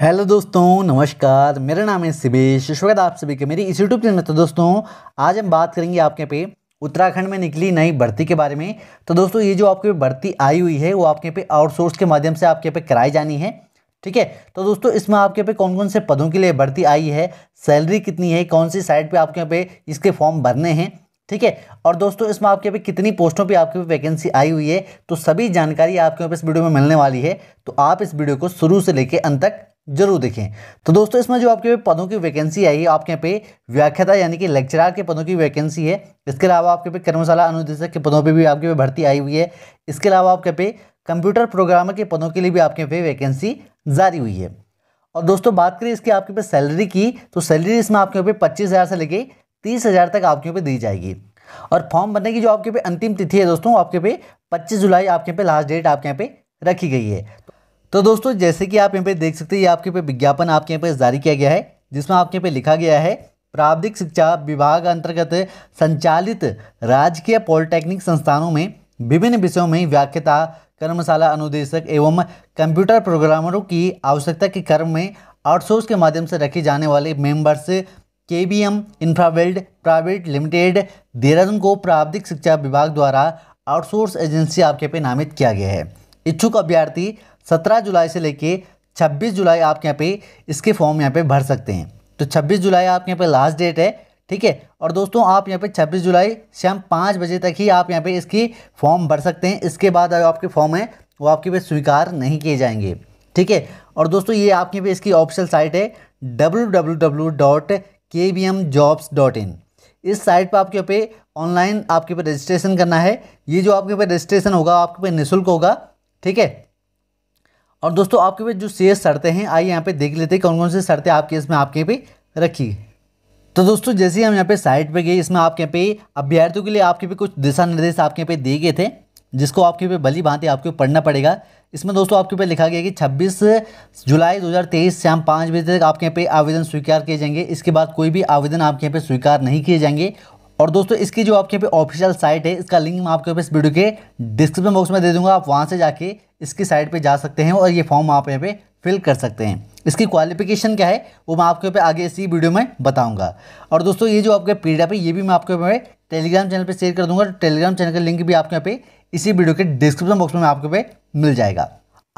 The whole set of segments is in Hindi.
हेलो दोस्तों नमस्कार मेरा नाम है सिबेश स्वागत आप सभी के मेरी इस यूट्यूब चैनल तो दोस्तों आज हम बात करेंगे आपके पे उत्तराखंड में निकली नई भर्ती के बारे में तो दोस्तों ये जो आपके पे भर्ती आई हुई है वो आपके पे आउटसोर्स के माध्यम से आपके पे कराई जानी है ठीक है तो दोस्तों इसमें आपके पे कौन कौन से पदों के लिए भर्ती आई है सैलरी कितनी है कौन सी साइट पर आपके पे इसके फॉर्म भरने हैं ठीक है और दोस्तों इसमें आपके पे कितनी पोस्टों पे आपके पे वैकेंसी आई हुई है तो सभी जानकारी आपके यहाँ पे इस वीडियो में मिलने वाली है तो आप इस वीडियो को शुरू से लेके अंत तक जरूर देखें तो दोस्तों इसमें जो आपके पदों की वैकेंसी आई है आपके यहाँ पे व्याख्याता यानी कि लेक्चरार के पदों की वैकेंसी है इसके अलावा आपके पे कर्मशाला अनुदेशक के पदों पे भी आपके पे भर्ती आई हुई है इसके अलावा आपके पे कंप्यूटर प्रोग्रामर के पदों के लिए भी आपके पे वैकेंसी जारी हुई है और दोस्तों बात करें इसकी आपके पे सैलरी की तो सैलरी इसमें आपके पे पच्चीस हज़ार से लेके तीस हज़ार तक आपके पे दी जाएगी और फॉर्म भरने की जो आपके पे अंतिम तिथि है दोस्तों आपके पे पच्चीस जुलाई आपके पे लास्ट डेट आपके यहाँ पे रखी गई है तो दोस्तों जैसे कि आप यहाँ पे देख सकते हैं आपके पे विज्ञापन आपके यहाँ पे जारी किया गया है जिसमें आपके यहाँ पे लिखा गया है प्राविधिक शिक्षा विभाग अंतर्गत संचालित राजकीय पॉलिटेक्निक संस्थानों में विभिन्न विषयों में व्याख्यता कर्मशाला अनुदेशक एवं कंप्यूटर प्रोग्रामरों की आवश्यकता के क्रम में आउटसोर्स के माध्यम से रखे जाने वाले मेंबर्स के बी एम इंफ्रावेल्ड प्राइवेट लिमिटेड देहरादून को प्राविधिक शिक्षा विभाग द्वारा आउटसोर्स एजेंसी आपके पे नामित किया गया है इच्छुक अभ्यर्थी सत्रह जुलाई से लेके छब्बीस जुलाई आप यहाँ पे इसके फॉर्म यहाँ पे भर सकते हैं तो छब्बीस जुलाई आपके यहाँ पे लास्ट डेट है ठीक है और दोस्तों आप यहाँ पे 26 जुलाई शाम पाँच बजे तक ही आप यहाँ पे इसकी फॉर्म भर सकते हैं इसके बाद आपके फॉर्म है वो आपके पे स्वीकार नहीं किए जाएंगे ठीक है और दोस्तों ये आपके पे इसकी ऑफिशियल साइट है डब्ल्यू इस साइट पर आपके पे ऑनलाइन आपके पे रजिस्ट्रेशन करना है ये जो आपके पे रजिस्ट्रेशन होगा आपके पे निःशुल्क होगा ठीक है और दोस्तों आपके पे जो शेयर शर्तें हैं आइए यहाँ पे देख लेते हैं कौन कौन सी शर्तें आपके इसमें आपके पे रखी तो दोस्तों जैसे हम यहाँ पे साइट पे गए इसमें आपके यहाँ पे अभ्यर्थियों के लिए आपके पे कुछ दिशा निर्देश आपके यहाँ पे दिए गए थे जिसको आपके पे भली भांति आपको पढ़ना पड़ेगा इसमें दोस्तों आपके पे लिखा गया कि 26 जुलाई 2023 शाम पाँच बजे तक आपके यहाँ पे आवेदन स्वीकार किए जाएंगे इसके बाद कोई भी आवेदन आपके यहाँ पे स्वीकार नहीं किए जाएंगे और दोस्तों इसकी जो आपके यहाँ पे ऑफिशियल साइट है इसका लिंक मैं आपके पे इस वीडियो के डिस्क्रिप्शन बॉक्स में दे दूंगा आप वहाँ से जाके इसकी साइट पे जा सकते हैं और ये फॉर्म आप यहाँ पे फिल कर सकते हैं इसकी क्वालिफिकेशन क्या है वो मैं आपके पे आगे इसी वीडियो में बताऊंगा और दोस्तों ये जो आपके पीडीएफ है ये भी मैं आपके पे टेलीग्राम चैनल पे शेयर कर दूंगा तो टेलीग्राम चैनल का लिंक भी आपके यहाँ पे इसी वीडियो के डिस्क्रिप्शन बॉक्स में आपके पे मिल जाएगा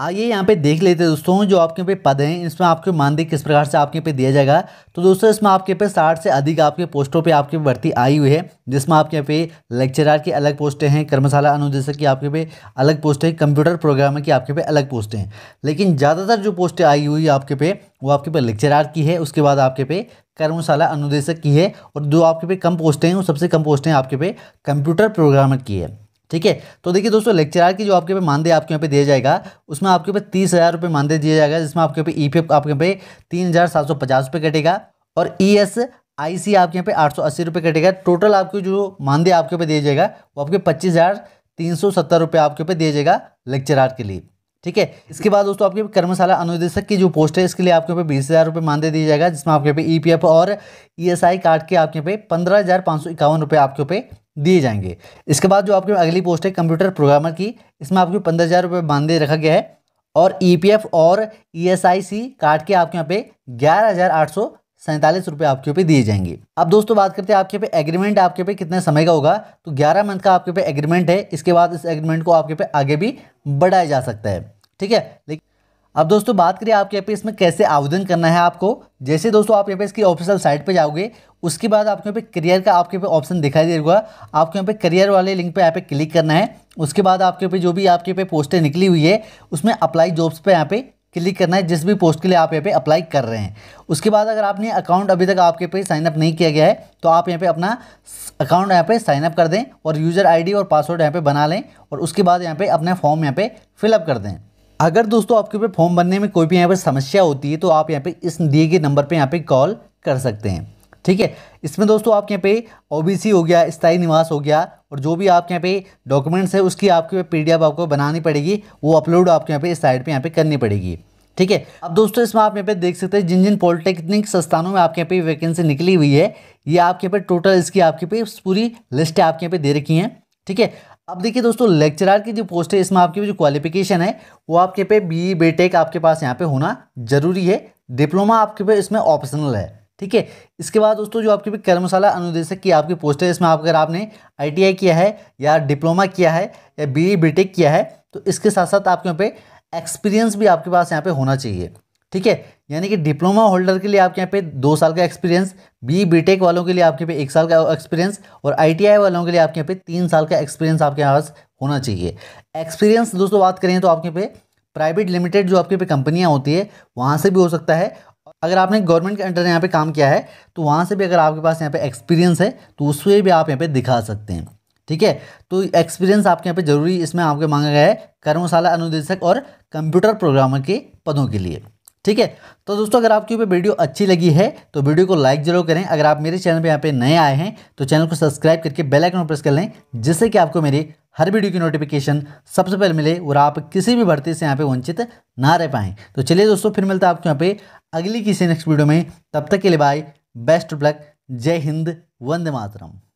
आइए यहाँ पे देख लेते हैं दोस्तों जो आपके पे पद हैं इसमें आपके मानदेय किस प्रकार से आपके पे दिया जाएगा तो दोस्तों इसमें आपके पे साठ से अधिक आपके पोस्टों पे आपकी भर्ती आई हुई है जिसमें आपके पे लेक्चरर की अलग पोस्टें हैं कर्मशाला अनुदेशक की आपके पे अलग पोस्टें हैं कंप्यूटर प्रोग्रामर की आपके पे अलग पोस्टें हैं लेकिन ज़्यादातर जो पोस्टें आई हुई है आपके पे वो आपके पे लेक्चरार की है उसके बाद आपके पे कर्मशाला अनुदेशक की है और जो आपके पे कम पोस्टें हैं वो सबसे कम पोस्टें आपके पे कंप्यूटर प्रोग्रामर की है ठीक है तो देखिए दोस्तों लेक्चरार की जो आपके पे मानदेय आपके यहाँ पे दिया जाएगा उसमें आपके पे तीस हज़ार रुपये मानदेय दिया जाएगा जिसमें आपके पे ई पी एफ आपके पे तीन हज़ार सात सौ पचास रुपये कटेगा और ई एस आई सी आपके यहाँ पे आठ सौ अस्सी रुपये कटेगा टोटल आपके जो मानदेय आपके पे दिया जाएगा वो आपके पच्चीस हज़ार तीन सौ सत्तर रुपये आपके पे दिया जाएगा लेक्चरार के लिए ठीक है इसके बाद दोस्तों आपके कर्मशाला अनुदेशक की जो पोस्ट है इसके लिए आपके यहाँ पे बीस हज़ार रुपये मानदेय दिया जाएगा जिसमें आपके पे ई पी और ई एस आई कार्ड के आपके पे पंद्रह हज़ार सौ इक्यावन रुपये आपके पे दिए जाएंगे इसके बाद जो आपके अगली पोस्ट है कंप्यूटर प्रोग्रामर की इसमें आपके पंद्रह हज़ार रुपये मानदेय रखा गया है और ई और E S I C card के आपके यहाँ पे ग्यारह हज़ार आठ सौ सैंतालीस रुपये आपके पे दिए जाएंगे अब दोस्तों बात करते हैं आपके पे एग्रीमेंट आपके पे कितने समय का होगा तो 11 मंथ का आपके पे एग्रीमेंट है इसके बाद इस एग्रीमेंट को आपके पे आगे भी बढ़ाया जा सकता है ठीक है लेकिन अब दोस्तों बात करिए आपके यहाँ पे इसमें कैसे आवेदन करना है आपको जैसे दोस्तों आप यहाँ पे इसकी ऑफिशियल साइट पे जाओगे उसके बाद आपके यहाँ पे करियर का आपके पे ऑप्शन दिखाई देगा आपके यहाँ पे करियर वाले लिंक पे यहाँ पे क्लिक करना है उसके बाद आपके यहाँ पे जो भी आपके पे पोस्टें निकली हुई है उसमें अप्लाई जॉब्स पर यहाँ पे क्लिक करना है जिस भी पोस्ट के लिए आप यहाँ पे अप्लाई कर रहे हैं उसके बाद अगर आपने अकाउंट अभी तक आपके पे साइनअप नहीं किया गया है तो आप यहाँ पे अपना अकाउंट यहाँ पे साइनअप कर दें और यूज़र आईडी और पासवर्ड यहाँ पे बना लें और उसके बाद यहाँ पे अपना फॉर्म यहाँ पे फिलअप कर दें अगर दोस्तों आपके ऊपर फॉर्म भरने में कोई भी यहाँ पर समस्या होती है तो आप यहाँ पे इस दिए गए नंबर पे यहाँ पे कॉल कर सकते हैं ठीक है इसमें दोस्तों आपके यहाँ पे ओबीसी हो गया स्थायी निवास हो गया और जो भी आपके यहाँ पे डॉक्यूमेंट्स है उसकी आपके पी आपको बनानी पड़ेगी वो अपलोड आपके यहाँ पे इस साइड पे यहाँ पे करनी पड़ेगी ठीक है अब दोस्तों इसमें आप यहाँ पे देख सकते हैं जिन जिन पॉलिटेक्निक संस्थानों में आपके यहाँ पे वैकेंसी निकली हुई है ये आपके यहाँ पे टोटल इसकी आपके पे पूरी लिस्ट आपके यहाँ पे दे रखी है ठीक है अब देखिए दोस्तों लेक्चरर की जो पोस्ट है इसमें आपकी जो क्वालिफिकेशन है वो आपके पे बी बीटेक आपके पास यहाँ पे होना जरूरी है डिप्लोमा आपके पे इसमें ऑप्शनल है ठीक है इसके बाद दोस्तों जो आपके पे कर्मशाला अनुदेशक की आपकी पोस्ट है इसमें आप अगर आपने आईटीआई किया है या डिप्लोमा किया है या बी टेक किया है तो इसके साथ साथ आपके यहाँ पे एक्सपीरियंस भी आपके पास यहाँ पे होना चाहिए ठीक है यानी कि डिप्लोमा होल्डर के लिए आपके यहाँ पे दो साल का एक्सपीरियंस बी बीटेक वालों के लिए आपके पे एक साल का एक्सपीरियंस और आईटीआई वालों के लिए आपके यहाँ पे तीन साल का एक्सपीरियंस आपके पास होना चाहिए एक्सपीरियंस दोस्तों बात करें तो आपके पे प्राइवेट लिमिटेड जो आपके पे कंपनियाँ होती है वहाँ से भी हो सकता है अगर आपने गवर्नमेंट के अंडर यहाँ पे काम किया है तो वहाँ से भी अगर आपके पास यहाँ पे एक्सपीरियंस है तो उसमें भी आप यहाँ पे दिखा सकते हैं ठीक है तो एक्सपीरियंस आपके यहाँ पे जरूरी इसमें आपके मांगा गया है कर्मशाला अनुदेशक और कंप्यूटर प्रोग्रामर के पदों के लिए ठीक है तो दोस्तों अगर आपकी वीडियो अच्छी लगी है तो वीडियो को लाइक जरूर करें अगर आप मेरे चैनल पर यहाँ पे नए आए हैं तो चैनल को सब्सक्राइब करके बेल आइकन प्रेस कर लें जिससे कि आपको मेरी हर वीडियो की नोटिफिकेशन सबसे पहले मिले और आप किसी भी भर्ती से यहाँ पे वंचित ना रह पाएं तो चलिए दोस्तों फिर मिलता है आपको यहाँ पे अगली किसी नेक्स्ट वीडियो में तब तक के लिए बाय बेस्ट ब्लक जय हिंद वंदे मातरम